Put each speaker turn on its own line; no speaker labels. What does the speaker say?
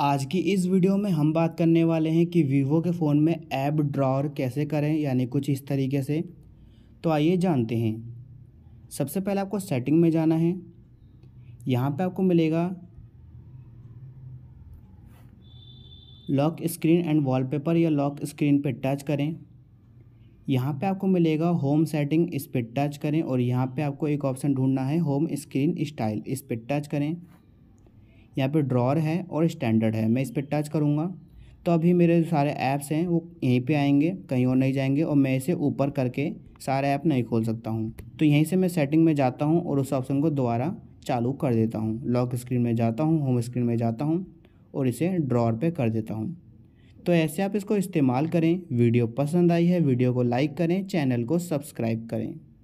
आज की इस वीडियो में हम बात करने वाले हैं कि वीवो के फ़ोन में ऐप ड्रॉर कैसे करें यानी कुछ इस तरीके से तो आइए जानते हैं सबसे पहले आपको सेटिंग में जाना है यहाँ पे आपको मिलेगा लॉक स्क्रीन एंड वॉलपेपर या लॉक स्क्रीन पे टच करें यहाँ पे आपको मिलेगा होम सेटिंग इस पर टच करें और यहाँ पे आपको एक ऑप्शन ढूंढना है होम स्क्रीन स्टाइल इस पर टच करें यहाँ पे ड्रॉर है और स्टैंडर्ड है मैं इस पर टच करूँगा तो अभी मेरे जो सारे ऐप्स हैं वो यहीं पे आएंगे कहीं और नहीं जाएंगे और मैं इसे ऊपर करके सारे ऐप नहीं खोल सकता हूँ तो यहीं से मैं सेटिंग में जाता हूँ और उस ऑप्शन को दोबारा चालू कर देता हूँ लॉक स्क्रीन में जाता हूँ होम स्क्रीन में जाता हूँ और इसे ड्रॉर पर कर देता हूँ तो ऐसे आप इसको इस्तेमाल करें वीडियो पसंद आई है वीडियो को लाइक करें चैनल को सब्सक्राइब करें